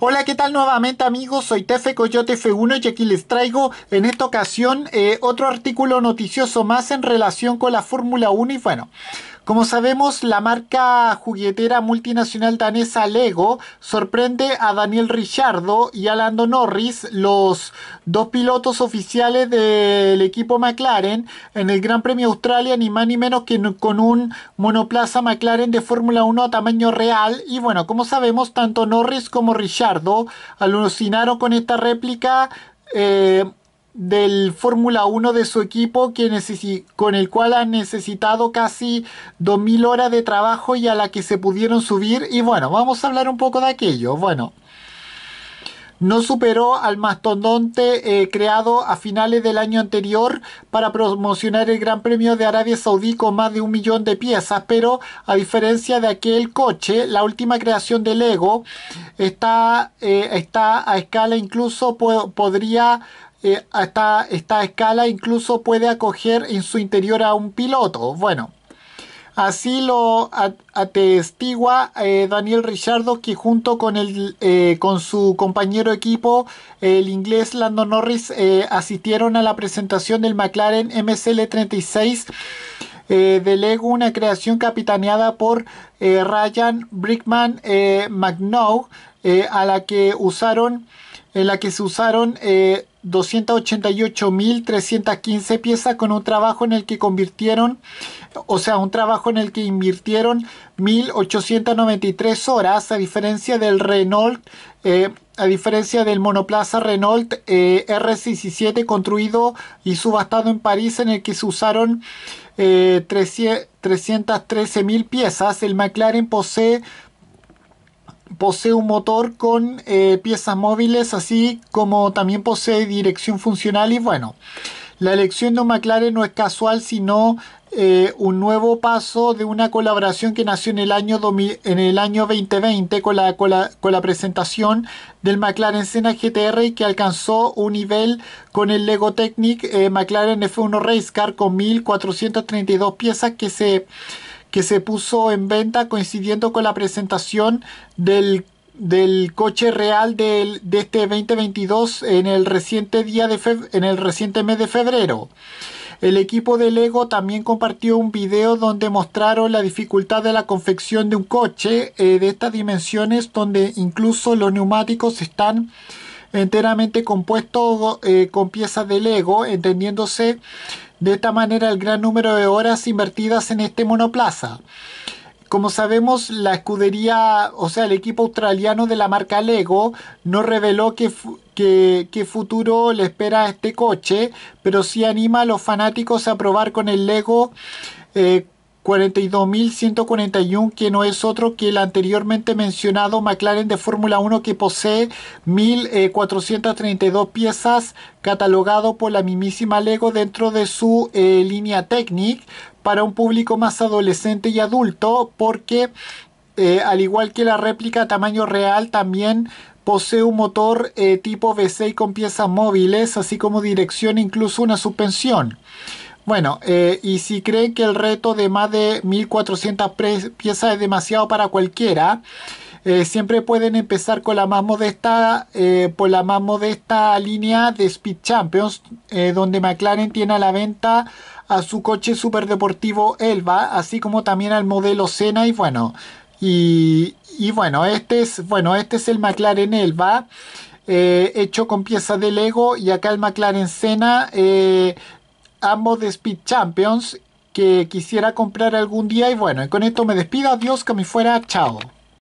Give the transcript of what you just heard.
Hola, ¿qué tal nuevamente amigos? Soy Tefe Coyote F1 y aquí les traigo en esta ocasión eh, otro artículo noticioso más en relación con la Fórmula 1 y bueno... Como sabemos, la marca juguetera multinacional danesa Lego sorprende a Daniel Richardo y a Lando Norris, los dos pilotos oficiales del equipo McLaren, en el Gran Premio Australia, ni más ni menos que con un monoplaza McLaren de Fórmula 1 a tamaño real. Y bueno, como sabemos, tanto Norris como Richardo alucinaron con esta réplica. Eh, del Fórmula 1 de su equipo que con el cual han necesitado casi 2.000 horas de trabajo y a la que se pudieron subir. Y bueno, vamos a hablar un poco de aquello. Bueno, no superó al mastodonte eh, creado a finales del año anterior para promocionar el Gran Premio de Arabia Saudí con más de un millón de piezas, pero a diferencia de aquel coche, la última creación de Lego está, eh, está a escala incluso podría hasta eh, esta, escala incluso puede acoger en su interior a un piloto. Bueno, Así lo atestigua eh, Daniel Richardo, que junto con, el, eh, con su compañero equipo, el inglés Lando Norris, asistieron a la presentación del McLaren MCL36 de Lego, una creación capitaneada por Ryan Brickman McNaugh, a la que usaron, en la que se usaron 288.315 piezas con un trabajo en el que convirtieron, o sea, un trabajo en el que invirtieron 1.893 horas, a diferencia del Renault, eh, a diferencia del monoplaza Renault eh, R17 construido y subastado en París en el que se usaron 313.000 eh, piezas, el McLaren posee posee un motor con eh, piezas móviles, así como también posee dirección funcional y bueno, la elección de un McLaren no es casual, sino eh, un nuevo paso de una colaboración que nació en el año, en el año 2020 con la, con, la, presentación del McLaren Senna GTR y que alcanzó un nivel con el Lego Technic eh, McLaren F1 Race Car con 1432 piezas que se que se puso en venta coincidiendo con la presentación del, coche real de este 2022 en el reciente día de en el reciente mes de febrero. El equipo de Lego también compartió un video donde mostraron la dificultad de la confección de un coche eh, de estas dimensiones donde incluso los neumáticos están enteramente compuestos eh, con piezas de Lego, entendiéndose de esta manera el gran número de horas invertidas en este monoplaza. Como sabemos, la escudería, o sea, el equipo australiano de la marca Lego no reveló qué, que, futuro le espera a este coche, pero sí anima a los fanáticos a probar con el Lego eh, 42.141, que no es otro que el anteriormente mencionado McLaren de Fórmula 1 que posee 1.432 piezas catalogado por la mismísima Lego dentro de su eh, línea Technic para un público más adolescente y adulto porque eh, al igual que la réplica tamaño real también posee un motor eh, tipo V6 con piezas móviles así como dirección e incluso una suspensión. Bueno, eh, y si creen que el reto de más de 1400 piezas es demasiado para cualquiera, eh, siempre pueden empezar con la más modesta, eh, por la más modesta línea de Speed Champions, donde McLaren tiene a la venta a su coche superdeportivo Elba, así como también al modelo Senna y bueno, y, bueno, este es, bueno, este es el McLaren Elba. hecho con piezas de Lego y acá el McLaren Senna Ambos de Speed Champions que quisiera comprar algún día. Y bueno, y con esto me despido. Adiós, que me fuera. Chao.